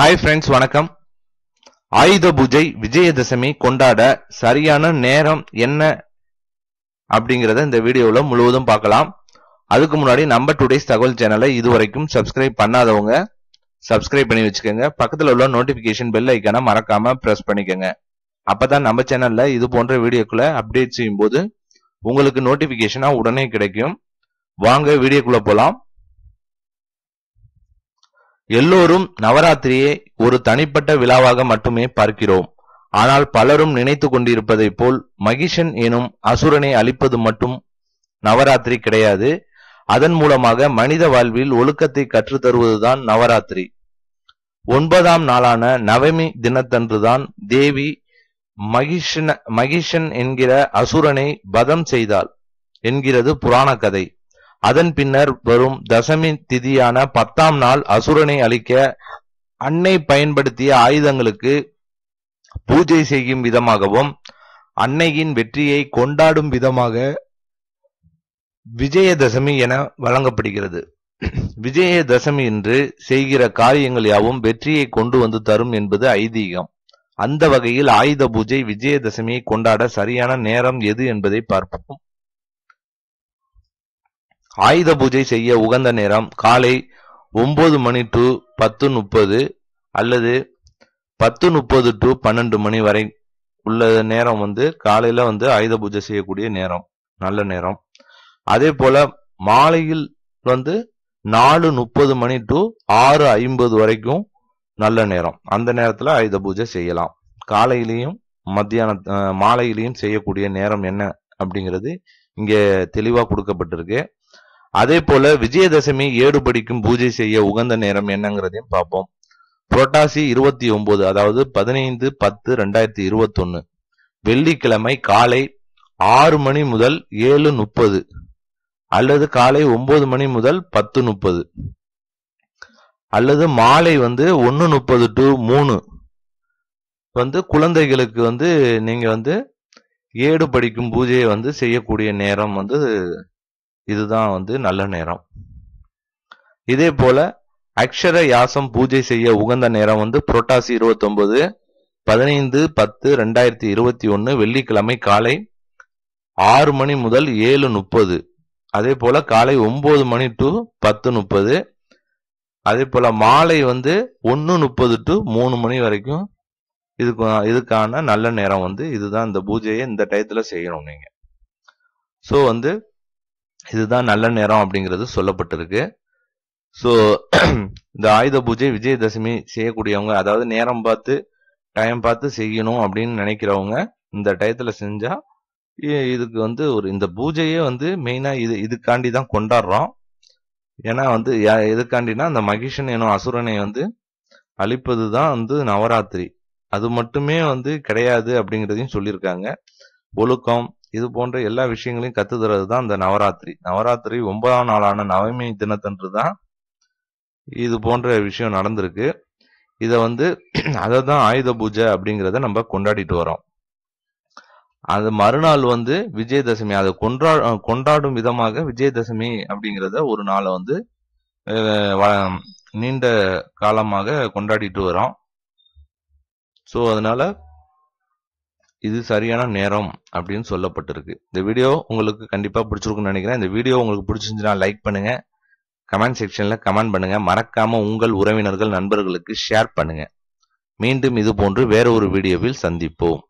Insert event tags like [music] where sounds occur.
hi friends வணக்கம் ஆயுத பூஜை விஜயதசமி கொண்டாட சரியான நேரம் என்ன அப்படிங்கிறத இந்த வீடியோவில் முழுவதும் பார்க்கலாம் அதுக்கு முன்னாடி நம்ம டுடேஸ் தகவல் சேனலை இது வரைக்கும் சப்ஸ்கிரைப் பண்ணாதவங்க சப்ஸ்கிரைப் பண்ணி வச்சுக்கோங்க பக்கத்தில் உள்ள நோட்டிஃபிகேஷன் பெல் ஐக்கான மறக்காம ப்ரெஸ் பண்ணிக்கோங்க அப்பதான் நம்ம சேனல்ல இது போன்ற வீடியோக்குள்ள அப்டேட் செய்யும் போது உங்களுக்கு நோட்டிபிகேஷனா உடனே கிடைக்கும் வாங்க வீடியோக்குள்ள போலாம் எல்லோரும் நவராத்திரியை ஒரு தனிப்பட்ட விழாவாக மட்டுமே பார்க்கிறோம் ஆனால் பலரும் நினைத்து கொண்டிருப்பதைப் போல் மகிஷன் எனும் அசுரனை அழிப்பது மட்டும் நவராத்திரி கிடையாது அதன் மூலமாக மனித வாழ்வில் ஒழுக்கத்தை கற்றுத்தருவதுதான் நவராத்திரி ஒன்பதாம் நாளான நவமி தினத்தன்றுதான் தேவி மகிஷன் மகிஷன் என்கிற அசுரனை பதம் செய்தாள் என்கிறது புராண கதை அதன் பின்னர் வரும் தசமி திதியான பத்தாம் நாள் அசுரனை அழிக்க அன்னை பயன்படுத்திய ஆயுதங்களுக்கு பூஜை செய்யும் விதமாகவும் அன்னையின் வெற்றியை கொண்டாடும் விதமாக விஜயதசமி என வழங்கப்படுகிறது விஜயதசமி என்று செய்கிற காரியங்கள் யாவும் வெற்றியை கொண்டு வந்து தரும் என்பது ஐதீகம் அந்த வகையில் ஆயுத பூஜை விஜயதசமியை கொண்டாட சரியான நேரம் எது என்பதை பார்ப்போம் ஆயுத பூஜை செய்ய உகந்த நேரம் காலை ஒன்பது மணி டு பத்து முப்பது அல்லது பத்து முப்பது டு பன்னெண்டு மணி வரை உள்ள நேரம் வந்து காலையில் வந்து ஆயுத பூஜை செய்யக்கூடிய நேரம் நல்ல நேரம் அதே போல் மாலையில் வந்து நாலு முப்பது மணி டு ஆறு ஐம்பது வரைக்கும் நல்ல நேரம் அந்த நேரத்தில் ஆயுத பூஜை செய்யலாம் காலையிலையும் மத்தியான மாலையிலையும் செய்யக்கூடிய நேரம் என்ன அப்படிங்கிறது இங்கே தெளிவாக கொடுக்கப்பட்டிருக்கு அதே போல விஜயதசமி ஏடு படிக்கும் பூஜை செய்ய உகந்த நேரம் என்னங்கிறதையும் பார்ப்போம் புரட்டாசி இருபத்தி ஒன்பது அதாவது பதினைந்து பத்து ரெண்டாயிரத்தி இருபத்தொன்னு வெள்ளிக்கிழமை காலை ஆறு மணி முதல் ஏழு முப்பது அல்லது காலை ஒன்பது மணி முதல் பத்து முப்பது அல்லது மாலை வந்து ஒன்று முப்பது டு மூணு வந்து குழந்தைகளுக்கு வந்து நீங்கள் வந்து ஏடு படிக்கும் பூஜையை வந்து செய்யக்கூடிய நேரம் வந்து இதுதான் வந்து நல்ல நேரம் இதே போல அக்ஷர யாசம் பூஜை செய்ய உகந்த நேரம் வந்து புரட்டாசி இருபத்தி ஒன்பது பதினைந்து பத்து ரெண்டாயிரத்தி இருபத்தி ஒன்று வெள்ளிக்கிழமை காலை ஆறு மணி முதல் ஏழு முப்பது அதே போல காலை ஒன்பது மணி டு பத்து முப்பது அதே போல மாலை வந்து ஒன்று முப்பது டு மூணு மணி வரைக்கும் இதுக்கு இதுக்கான நல்ல நேரம் வந்து இதுதான் இந்த பூஜையை இந்த டயத்தில் செய்யணும் நீங்கள் ஸோ வந்து இதுதான் நல்ல நேரம் அப்படிங்கிறது சொல்லப்பட்டிருக்கு ஸோ [clears throat] இந்த ஆயுத பூஜை விஜயதசமி செய்யக்கூடியவங்க அதாவது நேரம் பார்த்து டைம் பார்த்து செய்யணும் அப்படின்னு நினைக்கிறவங்க இந்த டயத்தில் செஞ்சால் இதுக்கு வந்து ஒரு இந்த பூஜையே வந்து மெயினாக இது இதுக்காண்டி தான் கொண்டாடுறோம் ஏன்னா வந்து எதுக்காண்டினா அந்த மகிஷன் எனும் அசுரனை வந்து அழிப்பது தான் வந்து நவராத்திரி அது மட்டுமே வந்து கிடையாது அப்படிங்கிறதையும் சொல்லியிருக்காங்க ஒழுக்கம் இது போன்ற எல்லா விஷயங்களையும் கத்து தர்றது தான் இந்த நவராத்திரி நவராத்திரி ஒன்பதாம் நாளான நவமி தினத்தன்று தான் இது போன்ற விஷயம் நடந்திருக்கு இதை வந்து [clears throat] அதை தான் ஆயுத பூஜை அப்படிங்கிறத நம்ம கொண்டாடிட்டு வரோம் அது மறுநாள் வந்து விஜயதசமி அதை கொண்டா கொண்டாடும் விதமாக விஜயதசமி அப்படிங்கிறத ஒரு நாளை வந்து நீண்ட காலமாக கொண்டாடிட்டு வரோம் ஸோ அதனால இது சரியான நேரம் அப்படின்னு சொல்லப்பட்டிருக்கு இந்த வீடியோ உங்களுக்கு கண்டிப்பாக பிடிச்சிருக்குன்னு நினைக்கிறேன் இந்த வீடியோ உங்களுக்கு பிடிச்சிருந்துச்சுன்னா லைக் பண்ணுங்க கமெண்ட் செக்ஷனில் கமெண்ட் பண்ணுங்க மறக்காம உங்கள் உறவினர்கள் நண்பர்களுக்கு ஷேர் பண்ணுங்க மீண்டும் இது போன்று வேற ஒரு வீடியோவில் சந்திப்போம்